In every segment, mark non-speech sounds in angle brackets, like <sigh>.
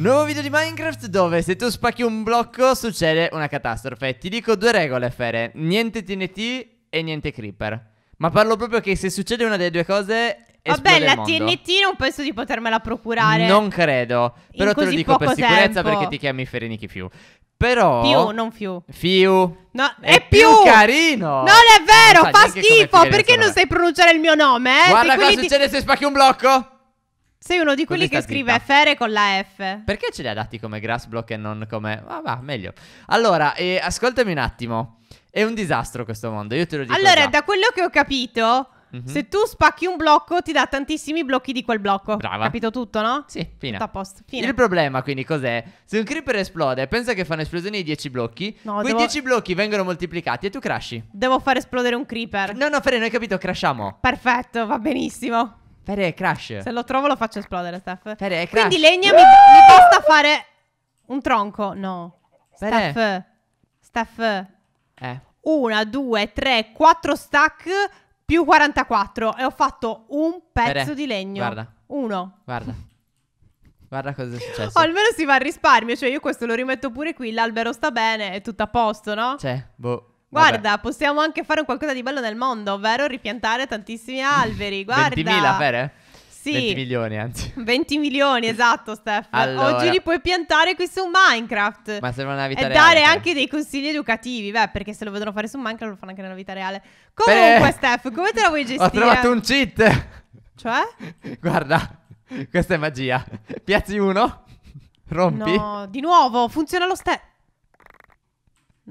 Nuovo video di Minecraft dove se tu spacchi un blocco succede una catastrofe Ti dico due regole Fere Niente TNT e niente Creeper Ma parlo proprio che se succede una delle due cose Vabbè la TNT non penso di potermela procurare Non credo Però te lo dico per sicurezza tempo. perché ti chiami Ferenichi Fiu però Più, non Fiu Fiu No, è, è più. più carino Non è vero, non fa schifo Perché non sai pronunciare il mio nome? Eh? Guarda cosa ti... succede se spacchi un blocco sei uno di quelli che scrive dritta. fere con la F. Perché ce li ha dati come grass block e non come... Ah, va, meglio. Allora, eh, ascoltami un attimo. È un disastro questo mondo, io te lo dico Allora, già. da quello che ho capito, mm-hmm. se tu spacchi un blocco ti dà tantissimi blocchi di quel blocco. Brava. Capito tutto, no? Sì, fine. Tutto a posto, fine. Il problema quindi cos'è? Se un creeper esplode, pensa che fanno esplosione di 10 blocchi, no, quei 10 devo... blocchi vengono moltiplicati e tu crashi. Devo far esplodere un creeper. No, no, Fere, non hai capito, crashiamo. Perfetto, va benissimo. Fede, crash. Se lo trovo lo faccio esplodere, Steph. Fede, crash. Quindi legna mi, mi basta fare un tronco. No. Fede. Steph. Steph. Eh. Una, due, tre, quattro stack più 44. E ho fatto un pezzo Fede, di legno. Guarda. Uno. Guarda. Guarda cosa è successo. Oh, <laughs> almeno si va al risparmio. Cioè, io questo lo rimetto pure qui. L'albero sta bene, è tutto a posto, no? Cioè, boh. Guarda, Vabbè. possiamo anche fare un qualcosa di bello nel mondo, ovvero ripiantare tantissimi alberi. <laughs> Guarda. 20.000, Fere? Sì. 20 milioni, anzi. 20 <laughs> milioni, esatto, Steph. Allora. Oggi li puoi piantare qui su Minecraft. Ma se sembra una vita e reale. E dare però. anche dei consigli educativi, beh, perché se lo vedono fare su Minecraft lo fanno anche nella vita reale. Comunque, Beh, Steph, come te la vuoi gestire? Ho trovato un cheat. Cioè? <laughs> Guarda, questa è magia. Piazzi uno, rompi. No, di nuovo, funziona lo stesso.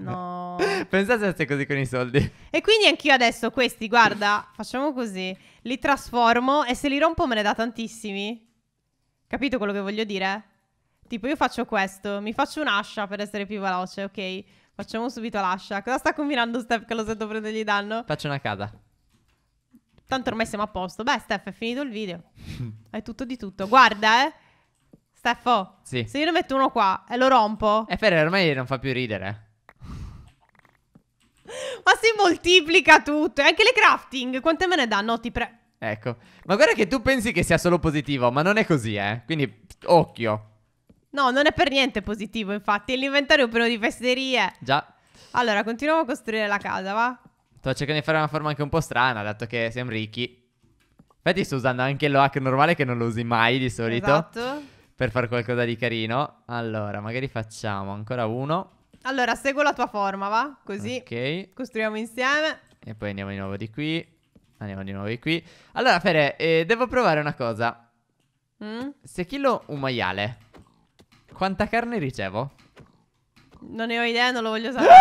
No. <laughs> Pensate se sei così con i soldi. E quindi anch'io adesso questi, guarda, facciamo così. Li trasformo e se li rompo me ne dà tantissimi. Capito quello che voglio dire? Tipo io faccio questo, mi faccio un'ascia per essere più veloce, ok? Facciamo subito l'ascia. Cosa sta combinando Steph che lo sento prendergli danno? Faccio una casa. Tanto ormai siamo a posto. Beh, Steph, è finito il video. è <laughs> tutto di tutto. Guarda, eh. Steffo. Oh, sì. Se io ne metto uno qua e lo rompo. E Ferre ormai non fa più ridere. Ma si moltiplica tutto. E anche le crafting. Quante me ne danno? Ti pre... Ecco. Ma guarda che tu pensi che sia solo positivo, ma non è così, eh. Quindi, occhio. No, non è per niente positivo, infatti. L'inventario è pieno di fesserie. Già. Allora, continuiamo a costruire la casa, va? Sto cercando di fare una forma anche un po' strana, dato che siamo ricchi. Infatti sto usando anche lo hack normale che non lo usi mai di solito. Esatto. Per fare qualcosa di carino. Allora, magari facciamo ancora uno. Allora, seguo la tua forma, va? Così. Ok. Costruiamo insieme. E poi andiamo di nuovo di qui. Andiamo di nuovo di qui. Allora, Fere, eh, devo provare una cosa. Mm? Se chilo un maiale, quanta carne ricevo? Non ne ho idea, non lo voglio <gasps> sapere.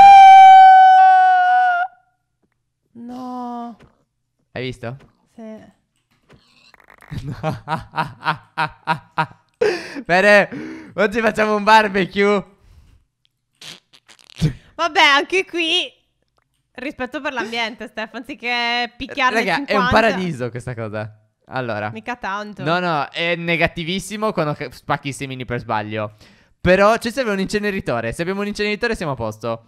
no. Hai visto? Sì. <laughs> Fere, oggi facciamo un barbecue. Vabbè, anche qui rispetto per l'ambiente, Steph, anziché picchiare Raga, 50... è un paradiso questa cosa. Allora. Mica tanto. No, no, è negativissimo quando spacchi i semini per sbaglio. Però ci serve un inceneritore. Se abbiamo un inceneritore siamo a posto.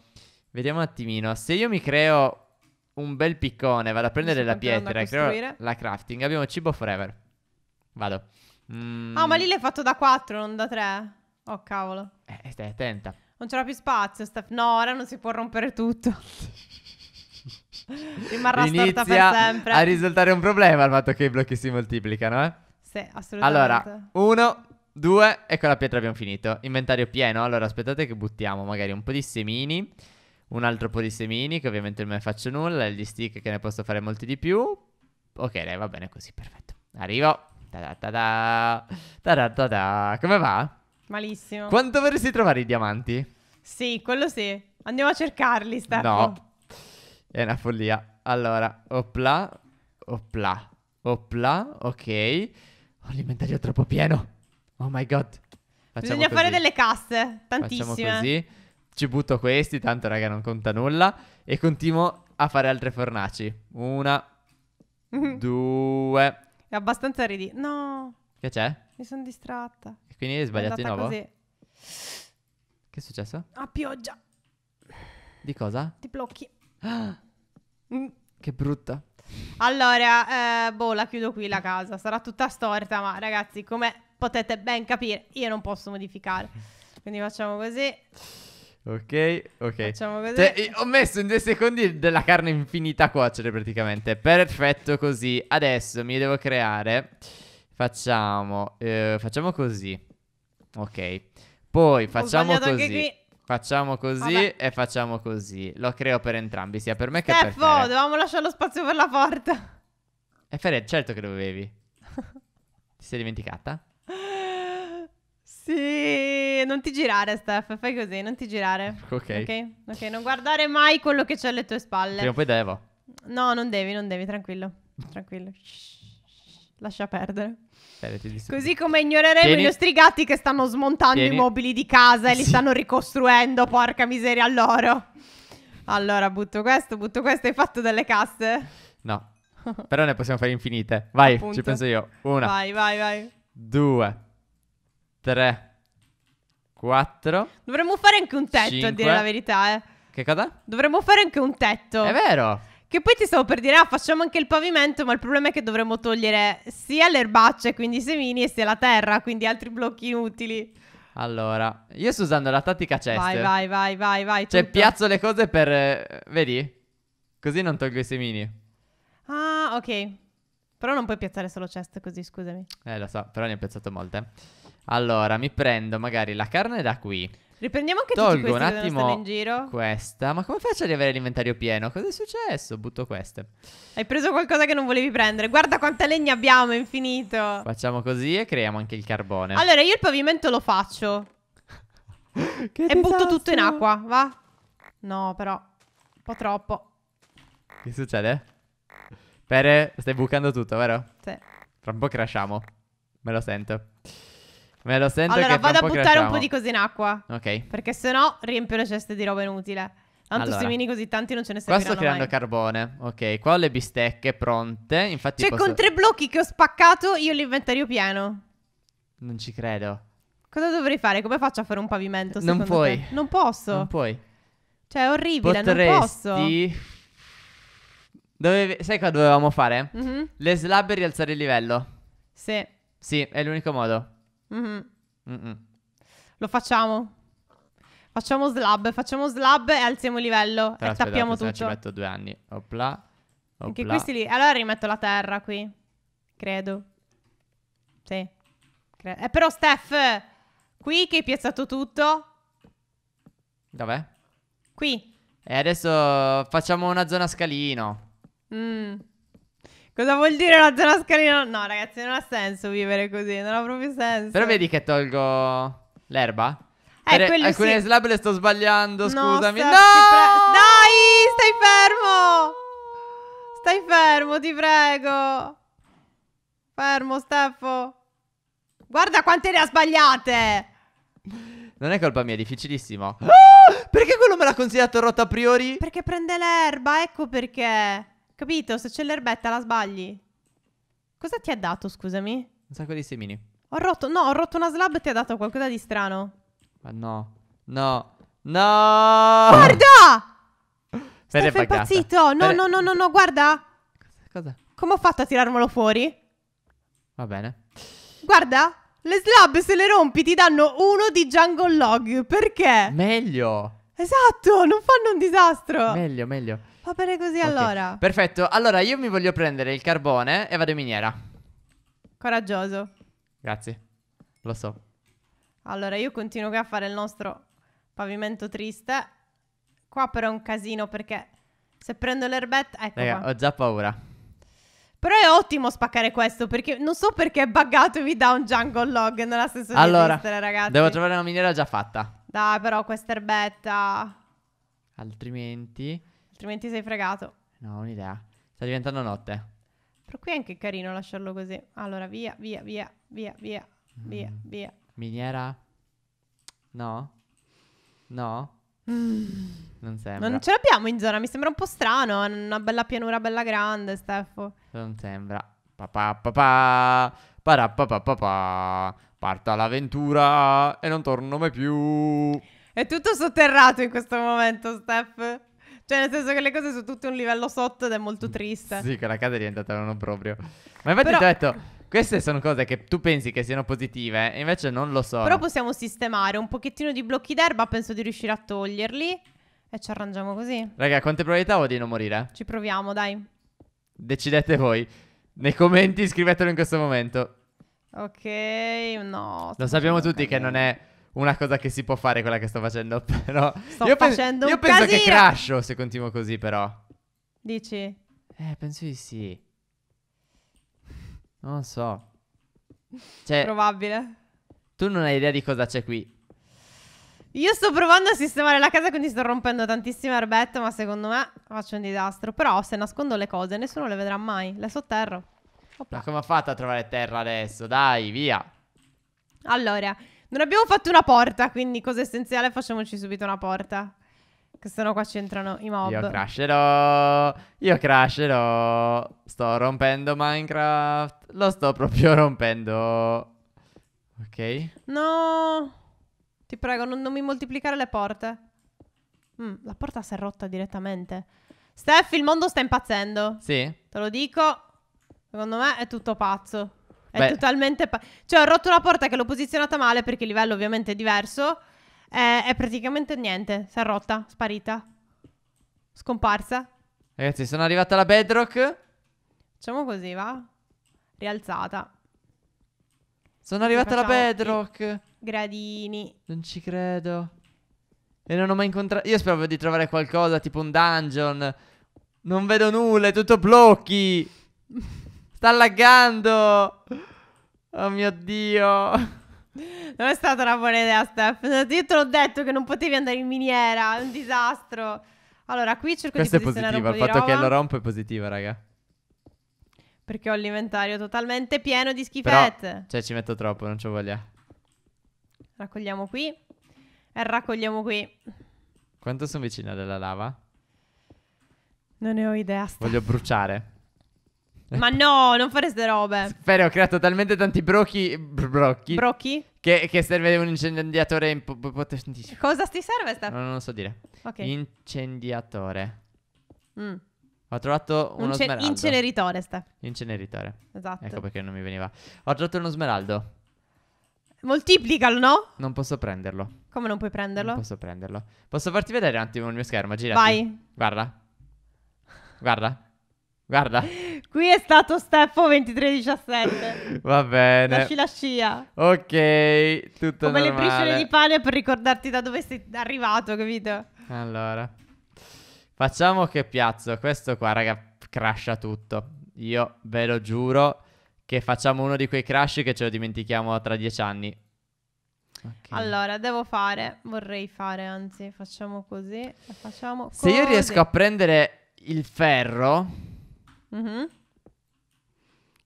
Vediamo un attimino. Se io mi creo un bel piccone, vado a prendere la pietra, e creo la crafting, abbiamo cibo forever. Vado. Ah, mm. oh, ma lì l'hai fatto da 4, non da 3. Oh, cavolo. Eh, stai eh, attenta non c'era più spazio. Steph. No, ora non si può rompere tutto. <laughs> Rimarrà Inizia storta per sempre. a risultare un problema il fatto che i blocchi si moltiplicano, eh? Sì, assolutamente. Allora, uno, due e con la pietra abbiamo finito. Inventario pieno. Allora, aspettate che buttiamo magari un po' di semini, un altro po' di semini, che ovviamente non ne faccio nulla, e gli stick che ne posso fare molti di più. Ok, dai, va bene così, perfetto. Arrivo. Ta da ta da. Ta da ta da. Come va? Malissimo. Quanto vorresti trovare i diamanti? Sì, quello sì. Andiamo a cercarli, Stefano. No, è una follia. Allora, opla, opla, opla, ok. Ho oh, l'inventario troppo pieno. Oh my god. Facciamo Bisogna così. fare delle casse, tantissime. Facciamo così. Ci butto questi, tanto raga non conta nulla. E continuo a fare altre fornaci. Una, <laughs> due. È abbastanza ridi... No. Che c'è? Mi sono distratta. E quindi hai sbagliato di nuovo? Così. Che è successo? A pioggia. Di cosa? Ti blocchi. <gasps> Mm. Che brutta. Allora, eh, boh, la chiudo qui la casa. Sarà tutta storta, ma ragazzi, come potete ben capire, io non posso modificare. Quindi facciamo così. Ok, ok. Facciamo così. Cioè, ho messo in due secondi della carne infinita a cuocere praticamente. Perfetto così. Adesso mi devo creare... Facciamo, eh, facciamo così. Ok. Poi facciamo così. Facciamo così Vabbè. e facciamo così. Lo creo per entrambi, sia per me Steph, per te. Oh, dovevamo lasciare lo spazio per la porta. E Fere, certo che dovevi. ti sei dimenticata? Sì, non ti girare, Steph. Fai così, non ti girare. Ok. Ok, non guardare mai quello che c'è alle tue spalle. Prima o poi devo. No, non devi, non devi, tranquillo. Tranquillo. Shh. Lascia perdere. Così come ignoreremo Tieni. i nostri gatti che stanno smontando Tieni. i mobili di casa e li sì. stanno ricostruendo, porca miseria loro. Allora, butto questo, butto questo. Hai fatto delle casse? No. <laughs> Però ne possiamo fare infinite. Vai, Appunto. ci penso io. Una. Vai, vai, vai. Due. Tre. Quattro. Dovremmo fare anche un tetto, cinque. a dire la verità, eh. Che cosa? Dovremmo fare anche un tetto. È vero. Che poi ti stavo per dire, ah, facciamo anche il pavimento, ma il problema è che dovremmo togliere sia le erbacce, quindi i semini, e sia la terra, quindi altri blocchi inutili. Allora, io sto usando la tattica cesta. Vai, vai, vai, vai, vai. Cioè, tutto. piazzo le cose per... Eh, vedi? Così non tolgo i semini. Ah, ok. Però non puoi piazzare solo ceste così, scusami. Eh, lo so, però ne ho piazzato molte. Allora, mi prendo magari la carne da qui. Riprendiamo anche Tolgo tutti un attimo in giro. Questa, ma come faccio ad avere l'inventario pieno? Cosa è successo? Butto queste. Hai preso qualcosa che non volevi prendere. Guarda quanta legna abbiamo, infinito. Facciamo così e creiamo anche il carbone. Allora, io il pavimento lo faccio. <laughs> che e disastro. butto tutto in acqua, va? No, però un po' troppo. Che succede? Pere, stai bucando tutto, vero? Sì. Tra un po' crashiamo. Me lo sento. Me lo sento allora, vado a buttare crashiamo. un po' di cose in acqua. Ok. Perché sennò riempio le ceste di roba inutile. Tanto allora, semini così tanti non ce ne serviranno Qua sto creando mai. carbone. Ok, qua ho le bistecche pronte. Infatti Cioè, posso... con tre blocchi che ho spaccato, io l'inventario pieno. Non ci credo. Cosa dovrei fare? Come faccio a fare un pavimento Non puoi. Te? Non posso. Non puoi. Cioè, è orribile, Potresti... non posso. Dove... Sai cosa dovevamo fare? Mm -hmm. Le slab e rialzare il livello. Sì. Sì, è l'unico modo. Mm-hmm. Lo facciamo. Facciamo slab, facciamo slab e alziamo il livello Però e aspetta, tappiamo tutto. ci metto due anni. Opla. Anche questi si li... Allora rimetto la terra qui. Credo. Sì. Cre... Eh, però Steph, qui che hai piazzato tutto. Dov'è? Qui. E eh, adesso facciamo una zona scalino. Mm. Cosa vuol dire una zona a No, ragazzi, non ha senso vivere così, non ha proprio senso. Però vedi che tolgo l'erba? Eh, per alcune sì. slab le sto sbagliando, no, scusami. No! Dai, stai fermo! Stai fermo, ti prego. Fermo, Steffo. Guarda quante ne ha sbagliate! Non è colpa mia, è difficilissimo. <gasps> Ah, perché quello me l'ha consigliato rotta a priori? Perché prende l'erba, ecco perché. Capito? Se c'è l'erbetta la sbagli. Cosa ti ha dato, scusami? Un sacco di semini. Ho rotto... No, ho rotto una slab e ti ha dato qualcosa di strano. Ma no. No. No! Guarda! <laughs> Stefano è impazzito! No, no, no, no, no, guarda! Cosa? Come ho fatto a tirarmelo fuori? Va bene. Guarda! Le slab se le rompi ti danno uno di jungle log. Perché? Meglio! Esatto, non fanno un disastro. Meglio, meglio. Va bene così okay. allora. Perfetto, allora io mi voglio prendere il carbone e vado in miniera. Coraggioso. Grazie, lo so. Allora io continuo qui a fare il nostro pavimento triste. Qua però è un casino perché se prendo l'erbetta... Ecco Raga, qua. ho già paura. Però è ottimo spaccare questo perché non so perché è buggato e vi dà un jungle log nella stessa allora, ragazzi. Allora, Devo trovare una miniera già fatta. Dai, però questa erbetta. Altrimenti. Altrimenti sei fregato. No, ho un'idea. Sta diventando notte. Però qui è anche carino lasciarlo così. Allora, via, via, via, via, via, mm. via, via. Miniera? No? No? Mm. Non sembra. Non ce l'abbiamo in zona, mi sembra un po' strano. Una bella pianura bella grande, Steffo. Non sembra. Pa pa pa pa. Parapapapapa. Parta l'avventura e non torno mai più. È tutto sotterrato in questo momento, Steph. Cioè, nel senso che le cose sono tutte un livello sotto ed è molto mm, triste. Sì, che la casa è diventata non proprio. Ma infatti Però... ti ho detto, queste sono cose che tu pensi che siano positive, e invece non lo so. Però possiamo sistemare un pochettino di blocchi d'erba, penso di riuscire a toglierli. E ci arrangiamo così. Raga, quante probabilità ho di non morire? Ci proviamo, dai. Decidete voi. Nei commenti scrivetelo in questo momento. Ok, no. Lo sappiamo tutti che non è una cosa che si può fare quella che sto facendo, <laughs> però... Sto io facendo pe- Io penso casino. che crasho se continuo così, però. Dici? Eh, penso di sì. Non so. Cioè... Probabile. Tu non hai idea di cosa c'è qui. Io sto provando a sistemare la casa, quindi sto rompendo tantissime erbette, ma secondo me faccio un disastro. Però se nascondo le cose, nessuno le vedrà mai. Le sotterro. Opa. Ma come ha fatto a trovare terra adesso? Dai, via. Allora, non abbiamo fatto una porta, quindi cosa essenziale facciamoci subito una porta. Che sennò qua c'entrano i mob. Io crasherò. Io crasherò. Sto rompendo Minecraft. Lo sto proprio rompendo. Ok. No. Ti prego, non, non mi moltiplicare le porte. Mm, la porta si è rotta direttamente. Steph, il mondo sta impazzendo. Sì. Te lo dico. Secondo me è tutto pazzo. È Beh. totalmente pazzo. Cioè, ho rotto una porta che l'ho posizionata male perché il livello ovviamente è diverso. È, è praticamente niente. Si è rotta, sparita, scomparsa. Ragazzi, sono arrivata alla bedrock. Facciamo così, va? Rialzata. Sono arrivata alla bedrock. Gradini. Non ci credo. E non ho mai incontrato. Io speravo di trovare qualcosa tipo un dungeon. Non vedo nulla, è tutto blocchi. <laughs> Sta laggando. Oh mio Dio. Non è stata una buona idea, Steph. Io te l'ho detto che non potevi andare in miniera. È un disastro. Allora, qui cerco Questa di è positivo. Il fatto che lo rompo è positivo, raga. Perché ho l'inventario totalmente pieno di schifette. Però, cioè, ci metto troppo, non ci voglia. Raccogliamo qui. E raccogliamo qui. Quanto sono vicina della lava? Non ne ho idea. Steph. Voglio bruciare. Ma no, non fare ste robe. Spero, ho creato talmente tanti brocchi. brocchi? Brocchi? Che, che, serve un incendiatore potentissimo. Cosa ti serve, Steph? non lo so dire. Ok. Incendiatore. Mm. Ho trovato uno Ince- smeraldo. Inceneritore, Steph. Inceneritore. Esatto. Ecco perché non mi veniva. Ho trovato uno smeraldo. Moltiplicalo, no? Non posso prenderlo. Come non puoi prenderlo? Non posso prenderlo. Posso farti vedere un attimo il mio schermo? Girati. Vai. Guarda. Guarda. Guarda. <laughs> Qui è stato Steppo 2317. Va bene. Lasci la scia. Ok, tutto Come normale. le briciole di pane per ricordarti da dove sei arrivato, capito? Allora. Facciamo che piazzo. Questo qua, raga, crasha tutto. Io ve lo giuro che facciamo uno di quei crash che ce lo dimentichiamo tra dieci anni. Okay. Allora, devo fare, vorrei fare, anzi, facciamo così, facciamo Se così. io riesco a prendere il ferro... Mm -hmm.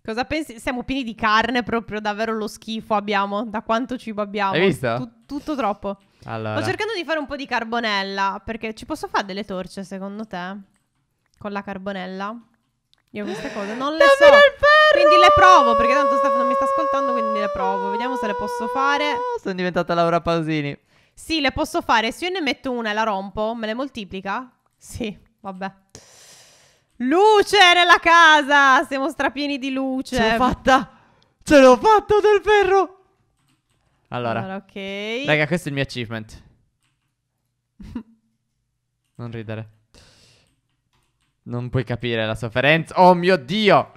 Cosa pensi? Siamo pieni di carne proprio, davvero lo schifo abbiamo, da quanto cibo abbiamo. Hai visto? Tut- tutto troppo. Allora. Sto cercando di fare un po' di carbonella, perché ci posso fare delle torce secondo te? Con la carbonella? Io queste cose non le so. Quindi le provo, perché tanto Stefano non mi sta ascoltando, quindi le provo. Vediamo se le posso fare. Sono diventata Laura Pausini. Sì, le posso fare. Se io ne metto una e la rompo, me le moltiplica? Sì, vabbè. Luce nella casa! Siamo strapieni di luce. Ce l'ho fatta! Ce l'ho fatta del ferro! Allora, allora ok. Raga, questo è il mio achievement. <laughs> non ridere. Non puoi capire la sofferenza. Oh mio Dio!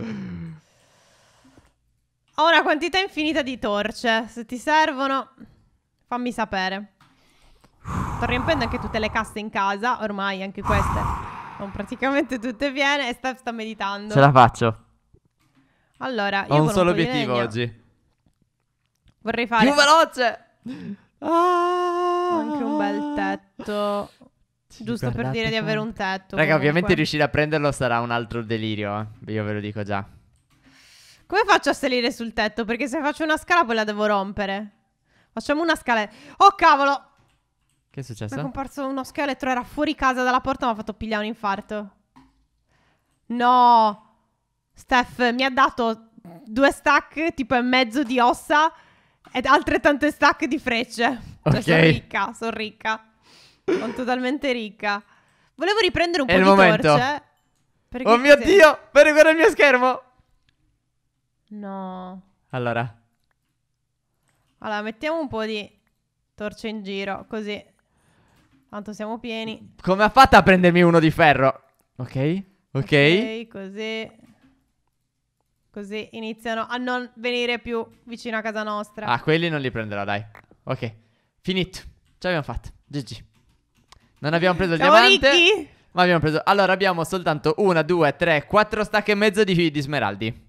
Ho una quantità infinita di torce. Se ti servono, fammi sapere. Sto riempendo anche tutte le casse in casa, ormai anche queste. Con praticamente tutte piene e Steph sta meditando. Ce la faccio. Allora, io Ho un solo obiettivo oggi. Vorrei fare... Più veloce! Ah, anche un bel ah! tetto. Ci Giusto per dire tanto. di avere un tetto. Raga, comunque. ovviamente riuscire a prenderlo sarà un altro delirio. Eh. Io ve lo dico già. Come faccio a salire sul tetto? Perché se faccio una scala poi la devo rompere. Facciamo una scala. Oh cavolo! Che è successo? Mi è comparso uno scheletro, era fuori casa dalla porta, mi ha fatto pigliare un infarto. No! Steph mi ha dato due stack tipo e mezzo di ossa ed altre tante stack di frecce. Cioè, ok. Cioè, sono ricca, sono ricca. Sono totalmente ricca. Volevo riprendere un è po' di momento. torce. oh mio sei... Dio, per guardare il mio schermo. No. Allora. Allora, mettiamo un po' di torce in giro, così Tanto siamo pieni. Come ha fatto a prendermi uno di ferro? Ok, ok. Ok, così. Così iniziano a non venire più vicino a casa nostra. Ah, quelli non li prenderò, dai. Ok, finito. Ce l'abbiamo fatta. GG. Non abbiamo preso il Siamo diamante. Ricchi? Ma abbiamo preso. Allora abbiamo soltanto una, due, tre, quattro stacche e mezzo di, di smeraldi.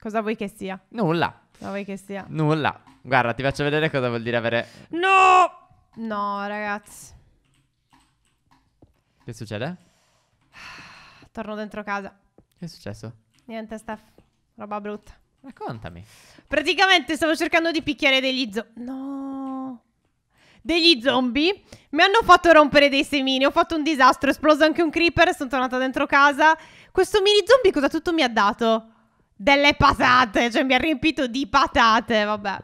Cosa vuoi che sia? Nulla. Cosa vuoi che sia? Nulla. Guarda, ti faccio vedere cosa vuol dire avere. No! No, ragazzi. Che succede? Torno dentro casa. Che è successo? Niente, Steph. Roba brutta. Raccontami. Praticamente stavo cercando di picchiare degli zo... No. Degli zombie. Mi hanno fatto rompere dei semini. Ho fatto un disastro. È esploso anche un creeper. Sono tornata dentro casa. Questo mini zombie cosa tutto mi ha dato? Delle patate. Cioè mi ha riempito di patate. Vabbè.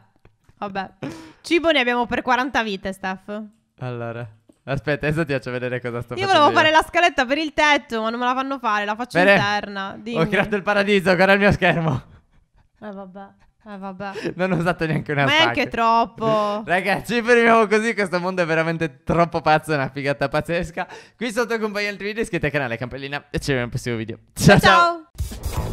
Vabbè. Cibo ne abbiamo per 40 vite, Staff. Allora. Aspetta, adesso ti faccio vedere cosa sto io facendo. Volevo io volevo fare la scaletta per il tetto, ma non me la fanno fare, la faccio Bene. interna. Dimmi. Ho creato il paradiso, guarda il mio schermo. Eh vabbè. Eh vabbè. Non ho usato neanche una Ma è anche troppo. <laughs> Ragazzi, ci fermiamo così. Questo mondo è veramente troppo pazzo. È una figata pazzesca. Qui sotto compagni altri video. Iscrivetevi al canale, campellina. E ci vediamo al prossimo video. ciao. ciao. ciao.